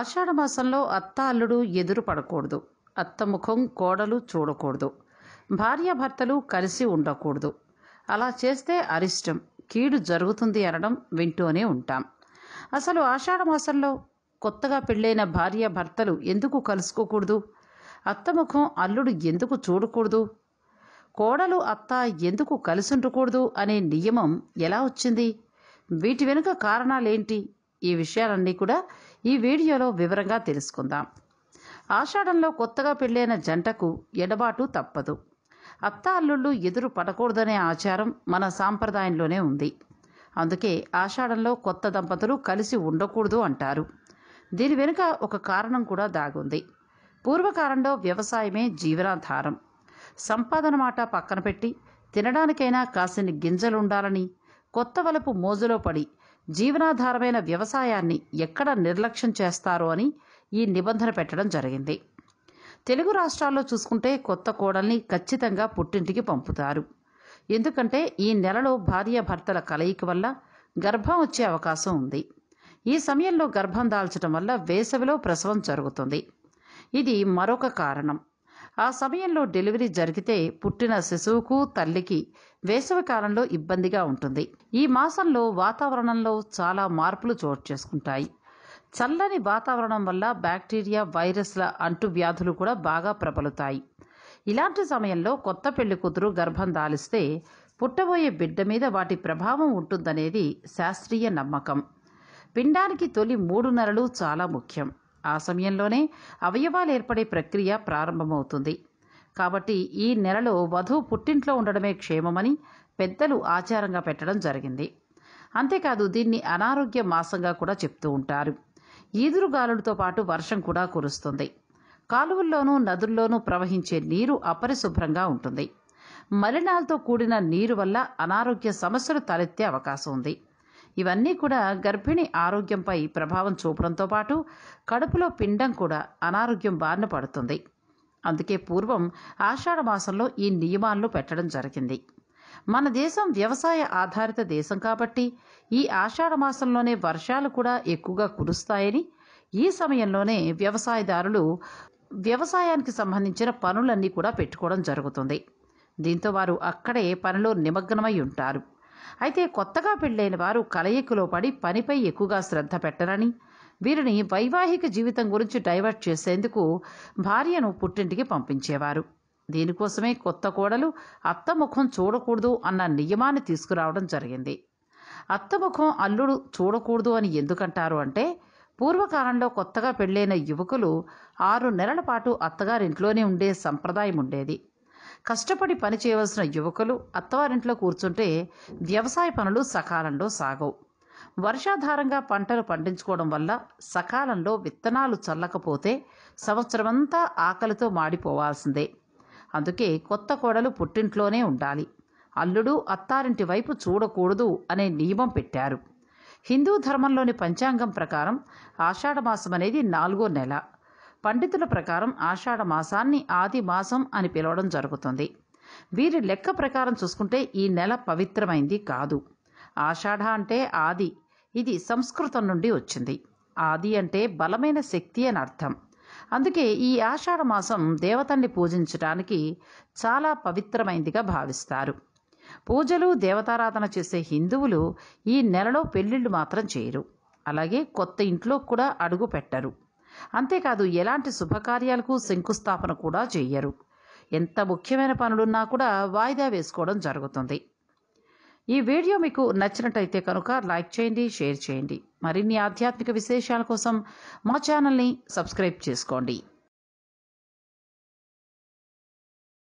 ఆషాఢ మాసంలో అత్త అల్లుడు ఎదురు పడకూడదు అత్త ముఖం కోడలు చూడకూడదు భార్యాభర్తలు కలిసి ఉండకూడదు అలా చేస్తే అరిష్టం కీడు జరుగుతుంది అనడం వింటూనే ఉంటాం అసలు ఆషాఢ మాసంలో కొత్తగా పెళ్ళైన భార్యాభర్తలు ఎందుకు కలుసుకోకూడదు అత్తముఖం అల్లుడు ఎందుకు చూడకూడదు కోడలు అత్త ఎందుకు కలిసి ఉండకూడదు అనే నియమం ఎలా వచ్చింది వీటి వెనుక కారణాలేంటి ఈ విషయాలన్నీ కూడా ఈ వీడియోలో వివరంగా తెలుసుకుందాం ఆషాఢంలో కొత్తగా పెళ్ళైన జంటకు ఎడబాటు తప్పదు అత్త అల్లుళ్ళు ఎదురు పడకూడదనే ఆచారం మన సాంప్రదాయంలోనే ఉంది అందుకే ఆషాఢంలో కొత్త దంపతులు కలిసి ఉండకూడదు అంటారు దీని వెనుక ఒక కారణం కూడా దాగుంది పూర్వకాలంలో వ్యవసాయమే జీవనాధారం సంపాదన మాట పక్కన పెట్టి తినడానికైనా గింజలు గింజలుండాలని కొత్త వలపు మోజులో పడి జీవనాధారమైన వ్యవసాయాన్ని ఎక్కడ నిర్లక్ష్యం చేస్తారు అని ఈ నిబంధన పెట్టడం జరిగింది తెలుగు రాష్ట్రాల్లో చూసుకుంటే కొత్త కోడల్ని ఖచ్చితంగా పుట్టింటికి పంపుతారు ఎందుకంటే ఈ నెలలో భార్యాభర్తల కలయిక వల్ల గర్భం వచ్చే అవకాశం ఉంది ఈ సమయంలో గర్భం దాల్చడం వల్ల వేసవిలో ప్రసవం జరుగుతుంది ఇది మరొక కారణం ఆ సమయంలో డెలివరీ జరిగితే పుట్టిన శిశువుకు తల్లికి వేసవి కాలంలో ఇబ్బందిగా ఉంటుంది ఈ మాసంలో వాతావరణంలో చాలా మార్పులు చోటు చేసుకుంటాయి చల్లని వాతావరణం వల్ల బ్యాక్టీరియా వైరస్ల అంటువ్యాధులు కూడా బాగా ప్రబలుతాయి ఇలాంటి సమయంలో కొత్త పెళ్లి కూతురు గర్భం దాలిస్తే పుట్టబోయే బిడ్డ మీద వాటి ప్రభావం ఉంటుందనేది శాస్త్రీయ నమ్మకం పిండానికి తొలి మూడు నెలలు చాలా ముఖ్యం ఆ సమయంలోనే అవయవాలు ఏర్పడే ప్రక్రియ ప్రారంభమవుతుంది కాబట్టి ఈ నెలలో వధువు పుట్టింట్లో ఉండడమే క్షేమమని పెద్దలు ఆచారంగా పెట్టడం జరిగింది అంతేకాదు దీన్ని అనారోగ్య మాసంగా కూడా చెప్తూ ఉంటారు ఈదురుగాలులతో పాటు వర్షం కూడా కురుస్తుంది కాలువల్లోనూ నదుల్లోనూ ప్రవహించే నీరు అపరిశుభ్రంగా ఉంటుంది మలినాలతో కూడిన నీరు వల్ల అనారోగ్య సమస్యలు తలెత్తే అవకాశం ఉంది ఇవన్నీ కూడా గర్భిణి ఆరోగ్యంపై ప్రభావం చూపడంతో పాటు కడుపులో పిండం కూడా అనారోగ్యం బారిన పడుతుంది అందుకే పూర్వం ఆషాఢ మాసంలో ఈ నియమాలను పెట్టడం జరిగింది మన దేశం వ్యవసాయ ఆధారిత దేశం కాబట్టి ఈ ఆషాఢ మాసంలోనే వర్షాలు కూడా ఎక్కువగా కురుస్తాయని ఈ సమయంలోనే వ్యవసాయదారులు వ్యవసాయానికి సంబంధించిన పనులన్నీ కూడా పెట్టుకోవడం జరుగుతుంది దీంతో వారు అక్కడే పనిలో నిమగ్నమై ఉంటారు అయితే కొత్తగా పెళ్ళైన వారు కలయికలో పడి పనిపై ఎక్కువగా శ్రద్ధ పెట్టరని వీరిని వైవాహిక జీవితం గురించి డైవర్ట్ చేసేందుకు భార్యను పుట్టింటికి పంపించేవారు దీనికోసమే కొత్త కోడలు అత్తముఖం చూడకూడదు అన్న నియమాన్ని తీసుకురావడం జరిగింది అత్తముఖం అల్లుడు చూడకూడదు అని ఎందుకంటారు అంటే పూర్వకాలంలో కొత్తగా పెళ్ళైన యువకులు ఆరు నెలల పాటు అత్తగారింట్లోనే ఉండే సంప్రదాయం ఉండేది కష్టపడి పని చేయవలసిన యువకులు అత్తవారింట్లో కూర్చుంటే వ్యవసాయ పనులు సకాలంలో సాగవు వర్షాధారంగా పంటలు పండించుకోవడం వల్ల సకాలంలో విత్తనాలు చల్లకపోతే సంవత్సరమంతా ఆకలితో మాడిపోవాల్సిందే అందుకే కొత్త కోడలు పుట్టింట్లోనే ఉండాలి అల్లుడు అత్తారింటి వైపు చూడకూడదు అనే నియమం పెట్టారు హిందూ ధర్మంలోని పంచాంగం ప్రకారం ఆషాఢమాసం అనేది నాలుగో నెల పండితుల ప్రకారం ఆషాఢ మాసాన్ని ఆది మాసం అని పిలవడం జరుగుతుంది వీరి లెక్క ప్రకారం చూసుకుంటే ఈ నెల పవిత్రమైంది కాదు ఆషాఢ అంటే ఆది ఇది సంస్కృతం నుండి వచ్చింది ఆది అంటే బలమైన శక్తి అని అర్థం అందుకే ఈ ఆషాఢ మాసం దేవతల్ని పూజించడానికి చాలా పవిత్రమైందిగా భావిస్తారు పూజలు దేవతారాధన చేసే హిందువులు ఈ నెలలో పెళ్ళిళ్ళు మాత్రం చేయరు అలాగే కొత్త ఇంట్లో కూడా అడుగు పెట్టరు అంతేకాదు ఎలాంటి శుభకార్యాలకు శంకుస్థాపన కూడా చెయ్యరు ఎంత ముఖ్యమైన పనులున్నా కూడా వాయిదా వేసుకోవడం జరుగుతుంది ఈ వీడియో మీకు నచ్చినట్టయితే కనుక లైక్ చేయండి షేర్ చేయండి మరిన్ని ఆధ్యాత్మిక విశేషాల కోసం మా ఛానల్ని సబ్స్క్రైబ్ చేసుకోండి